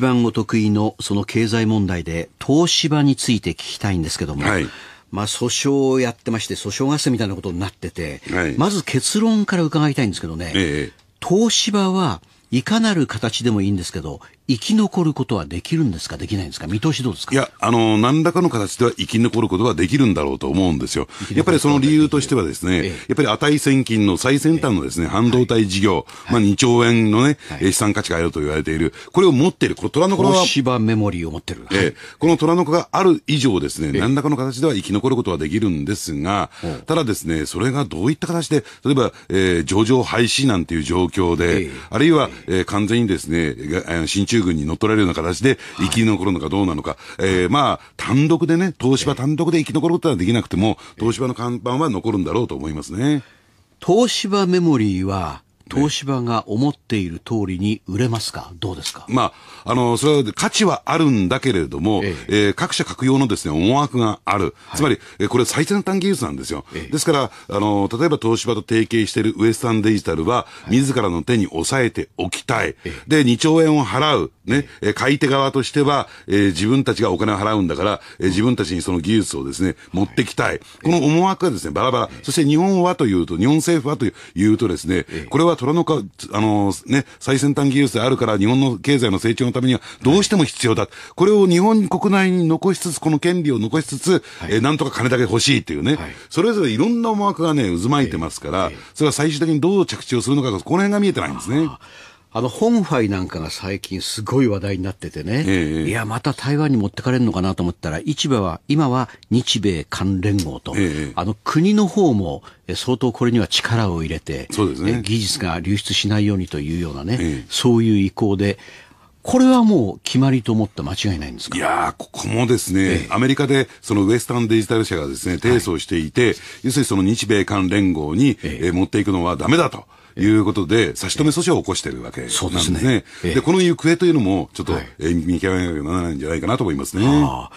一番お得意のその経済問題で東芝について聞きたいんですけども、はい、まあ、訴訟をやってまして、訴訟合戦みたいなことになってて、はい、まず結論から伺いたいんですけどね、ええ、東芝はいかなる形でもいいんですけど、生き残ることはできるんですか、できないんですか、見通しどうですかいや、あの、何らかの形では生き残ることはできるんだろうと思うんですよ。やっぱりその理由としてはですね、ええ、やっぱり値千金の最先端のですね、半導体事業、はい、まあ2兆円のね、はい、資産価値があると言われている、これを持っている、この虎の子が。芝メモリーを持ってる。ええ、この虎の子がある以上ですね、何らかの形では生き残ることはできるんですが、ただですね、それがどういった形で、例えば、えー、上場廃止なんていう状況で、あるいは、えー、完全にですね、進駐中軍に乗っ取られるような形で生き残るのかどうなのか、はい、えー、まあ、単独でね、東芝単独で生き残ることはできなくても、東芝の看板は残るんだろうと思いますね。東芝メモリーは、東芝が思っている通りに売れますか、どうですか、まあ、あのそれは価値はあるんだけれども、えええー、各社各用のです、ね、思惑がある、はい、つまり、えー、これ、最先端技術なんですよ、ええ、ですからあの、例えば東芝と提携しているウエスタンデジタルは、はい、自らの手に抑えておきたい、で2兆円を払う。ね、え買い手側としては、えー、自分たちがお金を払うんだから、えー、自分たちにその技術をですね、持ってきたい。この思惑がですね、バラバラ。そして日本はというと、日本政府はというとですね、これは虎のか、あのー、ね、最先端技術であるから、日本の経済の成長のためにはどうしても必要だ。これを日本国内に残しつつ、この権利を残しつつ、えー、なんとか金だけ欲しいっていうね、それぞれいろんな思惑がね、渦巻いてますから、それは最終的にどう着地をするのか、この辺が見えてないんですね。あの、本杯なんかが最近すごい話題になっててね、えいや、また台湾に持ってかれるのかなと思ったら、市場は、今は日米関連合と、え、あの、国の方も相当これには力を入れて、そうですね、技術が流出しないようにというようなね、そういう意向で、これはもう決まりと思って間違いないんですかいやー、ここもですね、ええ、アメリカでそのウエスタンデジタル社がですね、提訴していて、はい、要するにその日米韓連合に、ええ持っていくのはダメだと。いうことで、差し止め訴訟を起こしてるわけなんですね。そうですね。で、この行方というのも、ちょっと、はい、え見極めなきゃならないんじゃないかなと思いますね。あ、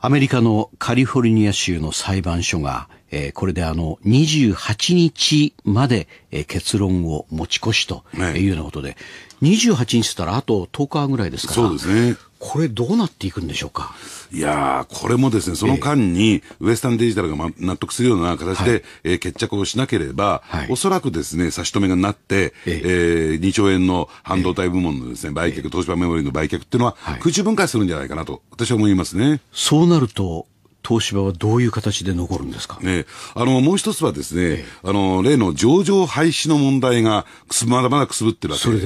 アメリカのカリフォルニア州の裁判所が、えー、これであの、28日まで、えー、結論を持ち越しというようなことで、は28日ったらあと10日ぐらいですから。そうですね。これどうなっていくんでしょうかいやこれもですね、その間に、ウエスタンデジタルが、ま、納得するような形で、はい、えー、決着をしなければ、はい、おそらくですね、差し止めがなって、えー、えー、2兆円の半導体部門のですね、売却、東芝メモリーの売却っていうのは、空中分解するんじゃないかなと、私は思いますね。そうなると、東芝はどういう形で残るんですか、ね、あのもう一つはですね、ええ、あの例の上場廃止の問題がくすまだまだくすぶってるわけな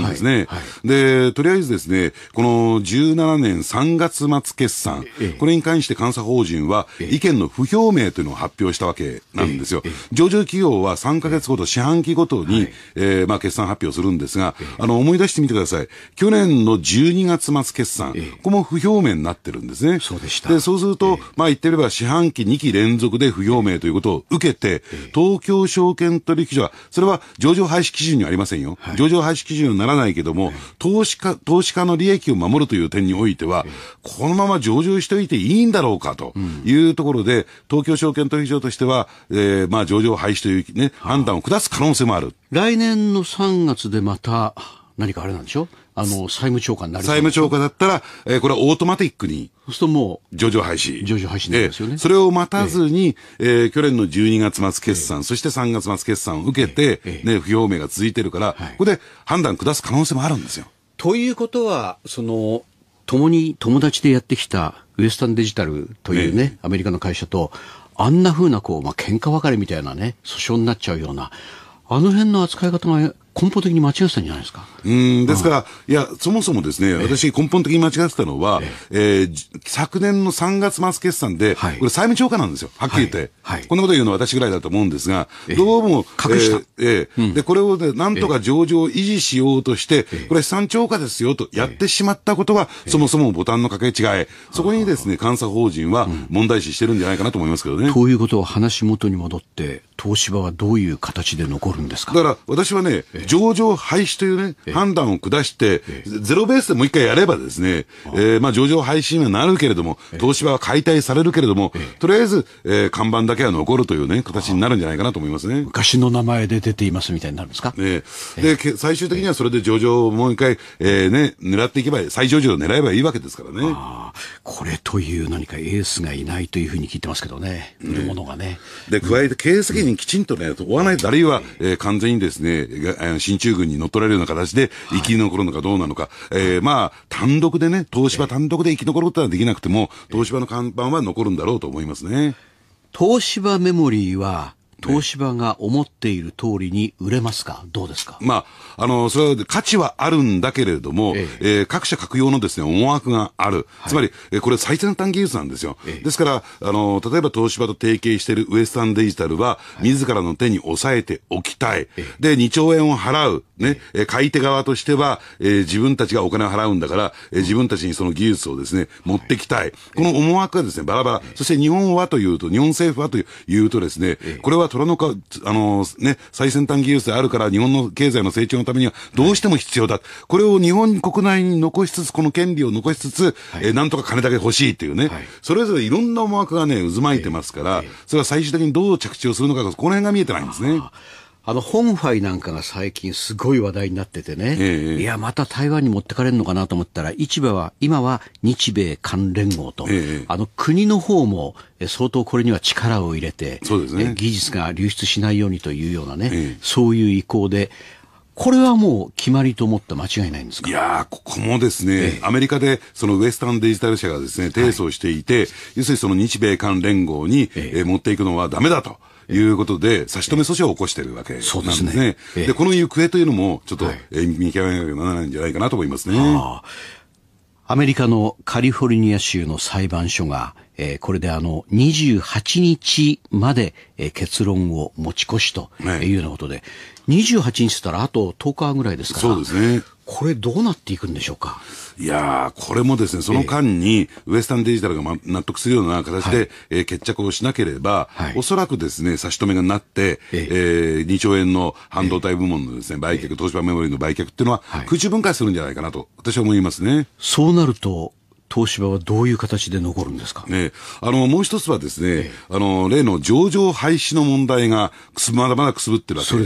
んですね。で、はいはい、とりあえずですね、この17年3月末決算、え、これに関して監査法人は意見の不表明というのを発表したわけなんですよ。上場企業は3か月ごと、四半期ごとに、はい、えー、まあ、決算発表するんですが、あの思い出してみてください。去年の12月末決算、ここも不表明になってるんですね。そうでした。でそうすると、まあまあ言ってみれば四半期2期連続で不表明ということを受けて、東京証券取引所は、それは上場廃止基準にはありませんよ。はい、上場廃止基準にならないけども、投資家、投資家の利益を守るという点においては、このまま上場しておいていいんだろうかというところで、東京証券取引所としては、えー、まあ上場廃止というね、判断を下す可能性もある。来年の3月でまた、何かあれなんでしょうあの、債務超過になる。債務超過だったら、えー、これはオートマティックに。そうするともう。上場廃止。上場廃止なですよね。えー、それを待たずに、えー、えー、去年の12月末決算、えー、そして3月末決算を受けて、えー、ね、不表明が続いてるから、はい、ここで判断下す可能性もあるんですよ。ということは、その、共に友達でやってきたウエスタンデジタルというね、アメリカの会社と、あんな風なこう、まあ、喧嘩別れみたいなね、訴訟になっちゃうような、あの辺の扱い方が根本的に間違ってたんじゃないですか。うんですから、いや、そもそもですね、私、根本的に間違ってたのは、ええ昨年の3月末決算で、これ、債務超過なんですよ、はっきり言って、はいこんなこと言うのは私ぐらいだと思うんですが、どうも、隠した、ええでこれを、ね、なんとか上場を維持しようとして、これ、資産超過ですよとやってしまったことは、そもそもボタンの掛け違い、そこにですね、監査法人は問題視してるんじゃないかなと思いますけどね。ということを話元に戻って、東芝はどういう形で残るんですかだから、私はね、上場廃止というね、判断を下して、ゼロベースでもう一回やればですね、えー、まあ上場廃止にはなるけれども、東芝は解体されるけれども、とりあえず、えー、看板だけは残るというね、形になるんじゃないかなと思いますね。昔の名前で出ていますみたいになるんですかええで、最終的にはそれで上場をもう一回、えー、ね、狙っていけば、再上場を狙えばいいわけですからね。これという何かエースがいないというふうに聞いてますけどね、売るものがね。で、加えて経営責任きちんとね、追わないと、あるいは、えー、完全にですね、えーの進駐軍に乗っ取られるような形で生き残るのかどうなのか、はい、えー、まあ、単独でね、東芝単独で生き残ることはできなくても、東芝の看板は残るんだろうと思いますね。東芝メモリーは、東芝が思っている通りに売れますか、どうですか、まあ、あのそれは価値はあるんだけれども、ええー、各社各用のです、ね、思惑がある、はい、つまり、えー、これ、最先端技術なんですよ、ええ、ですからあの、例えば東芝と提携しているウエスタンデジタルは、はい、自らの手に抑えておきたい、で2兆円を払う。ね、え買い手側としては、えー、自分たちがお金を払うんだから、えー、自分たちにその技術をですね、持ってきたい。この思惑がですね、バラバラ。そして日本はというと、日本政府はというとですね、これは虎のあのー、ね、最先端技術であるから、日本の経済の成長のためにはどうしても必要だ。これを日本国内に残しつつ、この権利を残しつつ、えなんとか金だけ欲しいというね、それぞれいろんな思惑がね、渦巻いてますから、それは最終的にどう着地をするのか、この辺が見えてないんですね。あの、本杯なんかが最近すごい話題になっててね、えいや、また台湾に持ってかれるのかなと思ったら、市場は、今は日米関連合と、え、あの、国の方も相当これには力を入れて、そうですね、技術が流出しないようにというようなね、そういう意向で、これはもう決まりと思って間違いないんですかいやここもですね、ええ、アメリカでそのウエスタンデジタル社がですね、提訴していて、はい、要するにその日米韓連合に、ええ持っていくのはダメだと。いうことで、差し止め訴訟を起こしてるわけなんですね。ですね。で、この行方というのも、ちょっと、え見極めなければならないんじゃないかなと思いますね。アメリカのカリフォルニア州の裁判所が、えー、これであの、28日まで、えー、結論を持ち越しというようなことで、ね、28日ったらあと10日ぐらいですから。そうですね。これどうなっていくんでしょうかいやー、これもですね、その間に、ウエスタンデジタルが、ま、納得するような形で、はい、えー、決着をしなければ、はい、おそらくですね、差し止めがなって、えー、えー、2兆円の半導体部門のですね、売却、東芝メモリーの売却っていうのは、はい、空中分解するんじゃないかなと、私は思いますね。そうなると、東芝はどういう形で残るんですか、ね、あのもう一つはですね、ええ、あの例の上場廃止の問題がくすまだまだくすぶってるわけな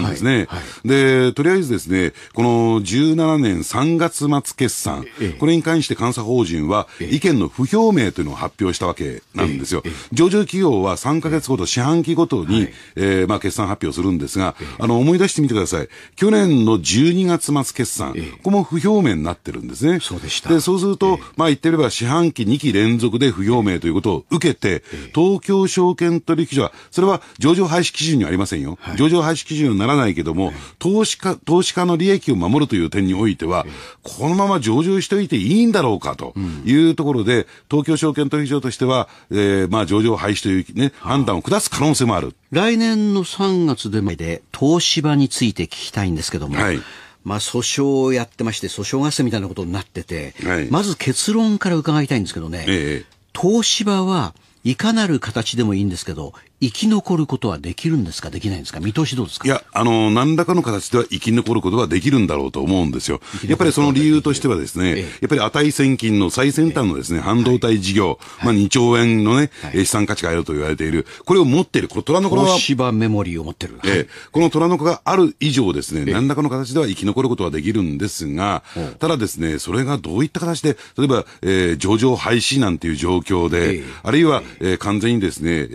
んですね。で、はいはい、とりあえずですね、この17年3月末決算、え、これに関して監査法人は意見の不表明というのを発表したわけなんですよ。上場企業は3か月ごと、四半期ごとに、えい、えー、まあ、決算発表するんですが、あの思い出してみてください。去年の12月末決算、ここも不表明になってるんですね。そうでした。でそうすると、まあまあ言ってれば四半期2期連続で不要明ということを受けて、東京証券取引所は、それは上場廃止基準にはありませんよ。上場廃止基準にならないけども、投資家、投資家の利益を守るという点においては、このまま上場しておいていいんだろうかというところで、東京証券取引所としては、えー、まあ上場廃止というね、判断を下す可能性もある。来年の3月で、東芝について聞きたいんですけども、はいまあ、訴訟をやってまして、訴訟合戦みたいなことになってて、はい、まず結論から伺いたいんですけどね、ええ、東芝はいかなる形でもいいんですけど、生き残ることはできるんですか、できないんですか、見通しどうですかいや、あの、何らかの形では生き残ることはできるんだろうと思うんですよ。やっぱりその理由としてはですね、ええ、やっぱり値千金の最先端のですね、え、半導体事業、はい、まあ2兆円のね、はい、資産価値があると言われている、これを持っている、この虎の子は。芝メモリーを持ってる。ええ、この虎の子がある以上ですね、何らかの形では生き残ることはできるんですが、ただですね、それがどういった形で、例えば、えー、上場廃止なんていう状況で、あるいは、えー、完全にですね、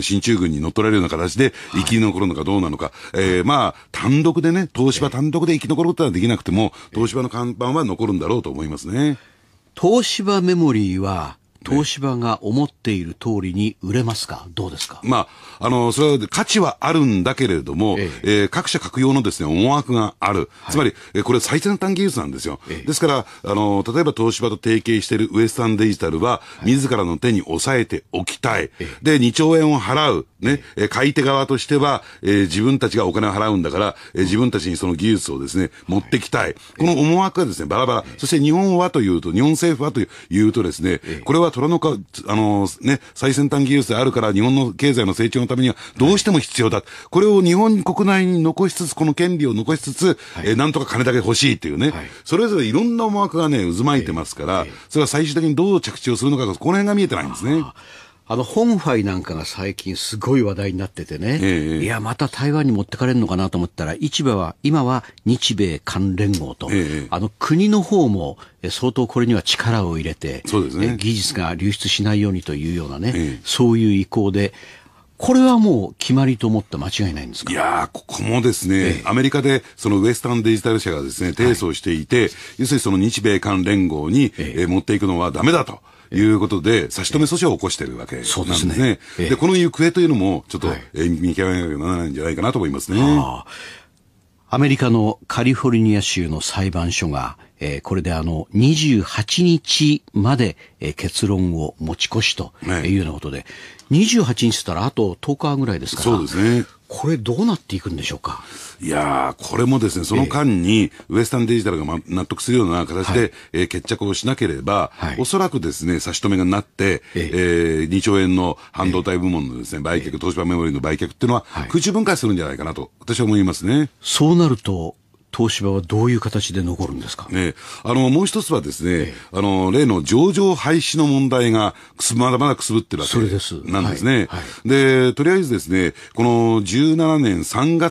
新中軍に乗っ取られるような形で生き残るのかどうなのか、はい、えー、まあ、単独でね、東芝単独で生き残ることはできなくても、東芝の看板は残るんだろうと思いますね。東芝メモリーは、東芝が思っている通りに売れますか、どうですか、まあ、あのそれは価値はあるんだけれども、ええー、各社各用のです、ね、思惑がある、つまり、えー、これ、最先端技術なんですよ、ええ、ですからあの、例えば東芝と提携しているウエスタンデジタルは、自らの手に抑えておきたい、え、で2兆円を払う、ねええ、買い手側としては、えー、自分たちがお金を払うんだから、えー、自分たちにその技術をです、ね、持ってきたい、はい、この思惑がです、ね、バラバラ、そして日本はというと、日本政府はというとです、ね、これはそれのか、あの、ね、最先端技術であるから日本の経済の成長のためにはどうしても必要だ。はい、これを日本国内に残しつつ、この権利を残しつつ、はい、えなんとか金だけ欲しいっていうね、はい、それぞれいろんな思惑がね、渦巻いてますから、それは最終的にどう着地をするのか、この辺が見えてないんですね。あの、ホンファイなんかが最近すごい話題になっててね、えいや、また台湾に持ってかれるのかなと思ったら、市場は、今は日米関連合と、え、あの、国の方も相当これには力を入れて、そうですね、技術が流出しないようにというようなね、そういう意向で、これはもう決まりと思った間違いないんですかいやここもですね、ええ、アメリカで、そのウエスタンデジタル社がですね、提訴していて、はい、要するにその日米韓連合に、ええ持っていくのはダメだと。いうことで、差し止め訴訟を起こしているわけなんですね。そうですねで、この行方というのも、ちょっと、え見極めなきゃならないんじゃないかなと思いますね。あアメリカのカリフォルニア州の裁判所が、えー、これであの、28日まで、えー、結論を持ち越しというようなことで、ね、28日ったらあと10日ぐらいですから、そうですね。これどうなっていくんでしょうかいやー、これもですね、その間に、ウエスタンデジタルが、ま、納得するような形で、はい、えー、決着をしなければ、はい、おそらくですね、差し止めがなって、ええー、2兆円の半導体部門のですね、売却、東芝メモリーの売却っていうのは、空中分解するんじゃないかなと、私は思いますね。そうなると、東芝はどういう形で残るんですか、ね、あのもう一つはですね、ええ、あの例の上場廃止の問題がくすまだまだくすぶってるわけなんですね。で、はいはい、で、とりあえずですね、この17年3月